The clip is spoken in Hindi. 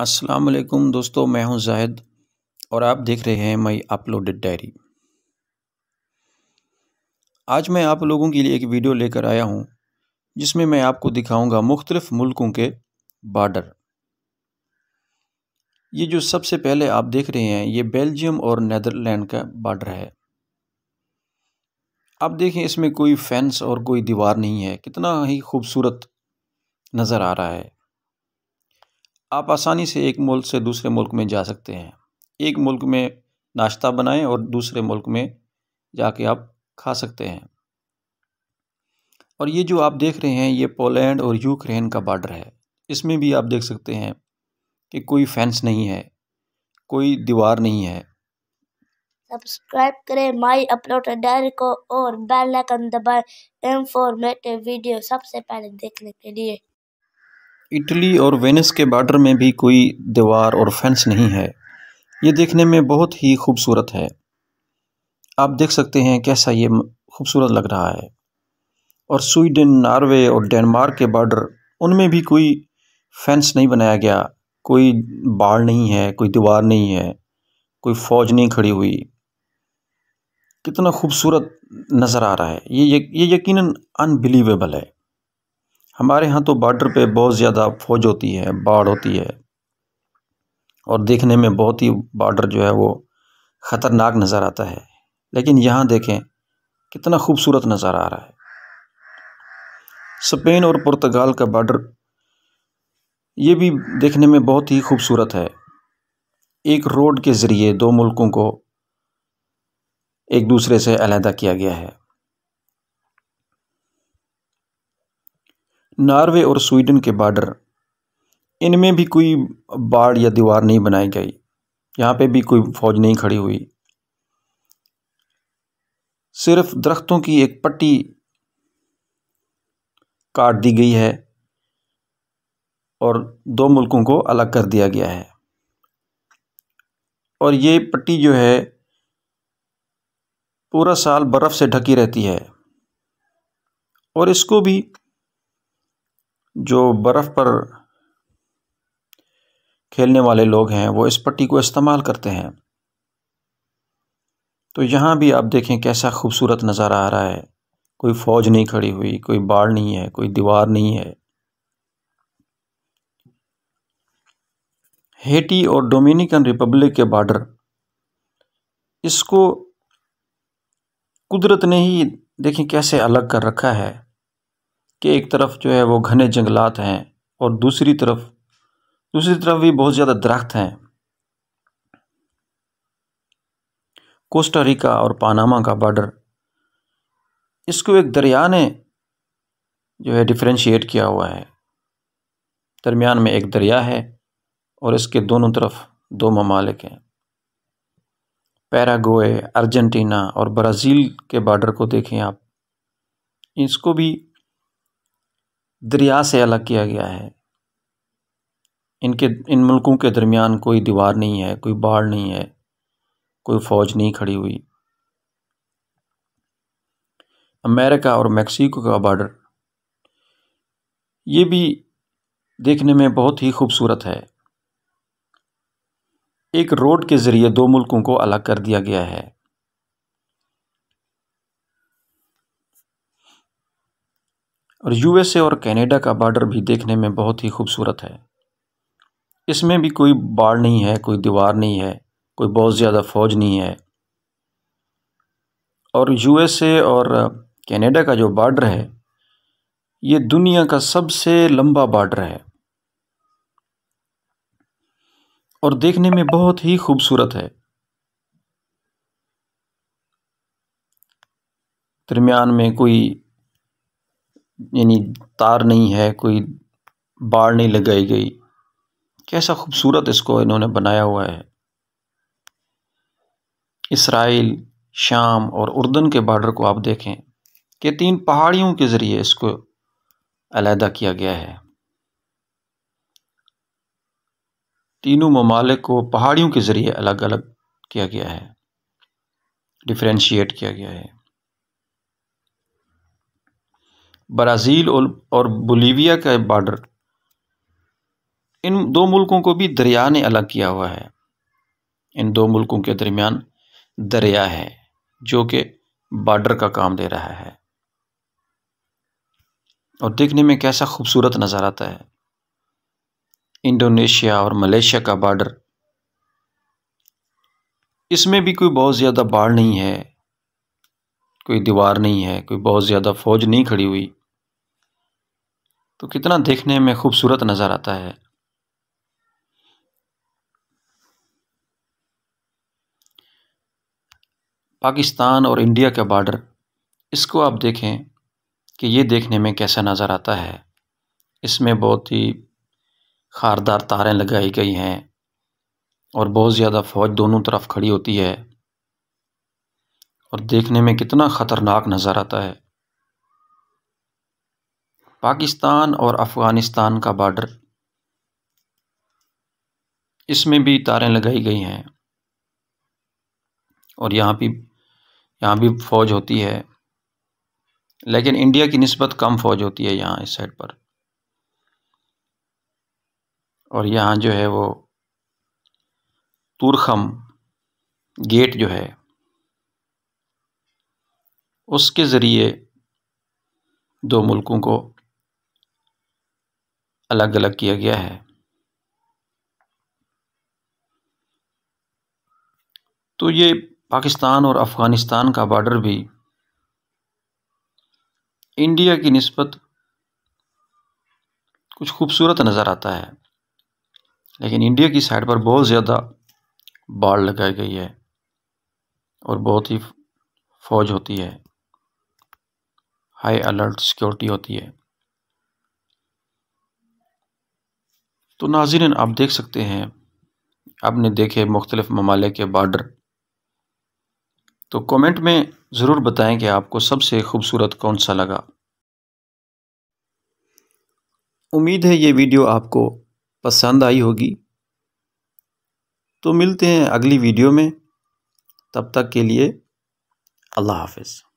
अस्सलाम वालेकुम दोस्तों मैं हूं जाहिद और आप देख रहे हैं माई अपलोडेड डायरी आज मैं आप लोगों के लिए एक वीडियो लेकर आया हूं जिसमें मैं आपको दिखाऊंगा मुख्तलिफ़ मुल्कों के बॉर्डर ये जो सबसे पहले आप देख रहे हैं ये बेल्जियम और नदरलैंड का बार्डर है आप देखें इसमें कोई फेंस और कोई दीवार नहीं है कितना ही खूबसूरत नज़र आ रहा है आप आसानी से एक मुल्क से दूसरे मुल्क में जा सकते हैं एक मुल्क में नाश्ता बनाएं और दूसरे मुल्क में जाके आप खा सकते हैं और ये जो आप देख रहे हैं ये पोलैंड और यूक्रेन का बॉर्डर है इसमें भी आप देख सकते हैं कि कोई फैंस नहीं है कोई दीवार नहीं है सब्सक्राइब करें माय अपलोड डायरी को और बेल आइकन दबाएं इंफॉर्मेटिव वीडियो सबसे पहले देखने के लिए इटली और वेनिस के बॉर्डर में भी कोई दीवार और फेंस नहीं है ये देखने में बहुत ही खूबसूरत है आप देख सकते हैं कैसा ये खूबसूरत लग रहा है और स्वीडन नॉर्वे और डेनमार्क के बॉर्डर उनमें भी कोई फेंस नहीं बनाया गया कोई बाढ़ नहीं है कोई दीवार नहीं है कोई फ़ौज नहीं खड़ी हुई कितना खूबसूरत नज़र आ रहा है ये ये यकीनन अनबिलीवेबल है हमारे यहाँ तो बॉर्डर पे बहुत ज़्यादा फौज होती है बाढ़ होती है और देखने में बहुत ही बॉर्डर जो है वो ख़तरनाक नज़र आता है लेकिन यहाँ देखें कितना खूबसूरत नज़र आ रहा है स्पेन और पुर्तगाल का बॉर्डर ये भी देखने में बहुत ही खूबसूरत है एक रोड के ज़रिए दो मुल्कों को एक दूसरे से अलहदा किया गया है नार्वे और स्वीडन के बॉर्डर इनमें भी कोई बाढ़ या दीवार नहीं बनाई गई यहाँ पे भी कोई फौज नहीं खड़ी हुई सिर्फ दरख्तों की एक पट्टी काट दी गई है और दो मुल्कों को अलग कर दिया गया है और ये पट्टी जो है पूरा साल बर्फ़ से ढकी रहती है और इसको भी जो बर्फ़ पर खेलने वाले लोग हैं वो इस पट्टी को इस्तेमाल करते हैं तो यहाँ भी आप देखें कैसा खूबसूरत नज़ारा आ रहा है कोई फ़ौज नहीं खड़ी हुई कोई बाढ़ नहीं है कोई दीवार नहीं है हेटी और डोमिनिकन रिपब्लिक के बॉर्डर इसको कुदरत ने ही देखें कैसे अलग कर रखा है कि एक तरफ जो है वो घने जंगलात हैं और दूसरी तरफ दूसरी तरफ भी बहुत ज़्यादा दरख्त हैं कोस्टारिका और पानामा का बॉर्डर इसको एक दरिया ने जो है डिफ्रेंशिएट किया हुआ है दरमियान में एक दरिया है और इसके दोनों तरफ दो ममालिक हैं पैरागोए अर्जेंटीना और ब्राज़ील के बॉर्डर को देखें आप इसको भी दरिया से अलग किया गया है इनके इन मुल्कों के दरमियान कोई दीवार नहीं है कोई बाढ़ नहीं है कोई फ़ौज नहीं खड़ी हुई अमेरिका और मेक्सिको का बॉर्डर ये भी देखने में बहुत ही खूबसूरत है एक रोड के ज़रिए दो मुल्कों को अलग कर दिया गया है और यूएसए और कनाडा का बॉर्डर भी देखने में बहुत ही खूबसूरत है इसमें भी कोई बाढ़ नहीं है कोई दीवार नहीं है कोई बहुत ज़्यादा फ़ौज नहीं है और यूएसए और कनाडा का जो बॉर्डर है ये दुनिया का सबसे लंबा बॉर्डर है और देखने में बहुत ही खूबसूरत है दरमियान में कोई यानी तार नहीं है कोई बाड़ नहीं लगाई गई कैसा खूबसूरत इसको इन्होंने बनाया हुआ है इसराइल शाम और उर्दन के बॉर्डर को आप देखें कि तीन पहाड़ियों के ज़रिए इसको अलहदा किया गया है तीनों ममालिक को पहाड़ियों के ज़रिए अलग अलग किया गया है डिफ्रेंशिएट किया गया है ब्राज़ील और बोलीविया का बॉर्डर इन दो मुल्कों को भी दरिया ने अलग किया हुआ है इन दो मुल्कों के दरमियान दरिया है जो कि बॉर्डर का काम दे रहा है और देखने में कैसा खूबसूरत नज़र आता है इंडोनेशिया और मलेशिया का बॉर्डर इसमें भी कोई बहुत ज़्यादा बाढ़ नहीं है कोई दीवार नहीं है कोई बहुत ज़्यादा फ़ौज नहीं खड़ी हुई तो कितना देखने में खूबसूरत नज़र आता है पाकिस्तान और इंडिया का बॉर्डर इसको आप देखें कि ये देखने में कैसा नज़र आता है इसमें बहुत ही खारदार तारें लगाई गई हैं और बहुत ज़्यादा फ़ौज दोनों तरफ खड़ी होती है और देखने में कितना ख़तरनाक नज़र आता है पाकिस्तान और अफ़गानिस्तान का बॉर्डर इसमें भी तारें लगाई गई हैं और यहाँ भी यहाँ भी फ़ौज होती है लेकिन इंडिया की नस्बत कम फ़ौज होती है यहाँ इस साइड पर और यहाँ जो है वो तुरखम गेट जो है उसके ज़रिए दो मुल्कों को अलग अलग किया गया है तो ये पाकिस्तान और अफ़गानिस्तान का बॉर्डर भी इंडिया की नस्बत कुछ खूबसूरत नज़र आता है लेकिन इंडिया की साइड पर बहुत ज़्यादा बाढ़ लगाई गई है और बहुत ही फौज होती है हाई अलर्ट सिक्योरिटी होती है तो नाजरन आप देख सकते हैं आपने देखे मुख्तलिफ़ ममालिक के बार्डर तो कमेंट में ज़रूर बताएं कि आपको सबसे खूबसूरत कौन सा लगा उम्मीद है ये वीडियो आपको पसंद आई होगी तो मिलते हैं अगली वीडियो में तब तक के लिए अल्लाह हाफिज़